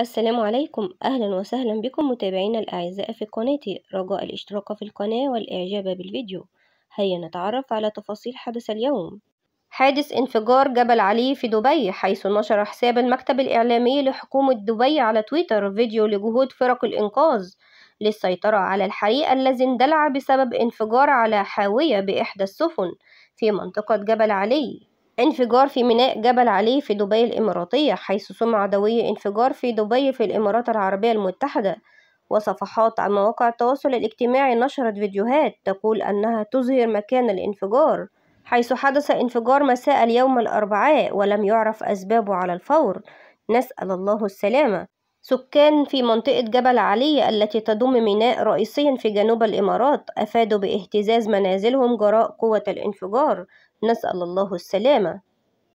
السلام عليكم أهلا وسهلا بكم متابعينا الأعزاء في قناتي رجاء الاشتراك في القناة والإعجاب بالفيديو هيا نتعرف على تفاصيل حدث اليوم حادث انفجار جبل علي في دبي حيث نشر حساب المكتب الإعلامي لحكومة دبي على تويتر فيديو لجهود فرق الإنقاذ للسيطرة على الحريق الذي اندلع بسبب انفجار على حاوية بإحدى السفن في منطقة جبل علي انفجار في ميناء جبل علي في دبي الإماراتية حيث سمع دوي انفجار في دبي في الإمارات العربية المتحدة وصفحات عن مواقع التواصل الاجتماعي نشرت فيديوهات تقول أنها تظهر مكان الانفجار حيث حدث انفجار مساء اليوم الأربعاء ولم يعرف أسبابه على الفور نسأل الله السلامة سكان في منطقة جبل علي التي تضم ميناء رئيسيا في جنوب الإمارات أفادوا باهتزاز منازلهم جراء قوة الانفجار نسأل الله السلامة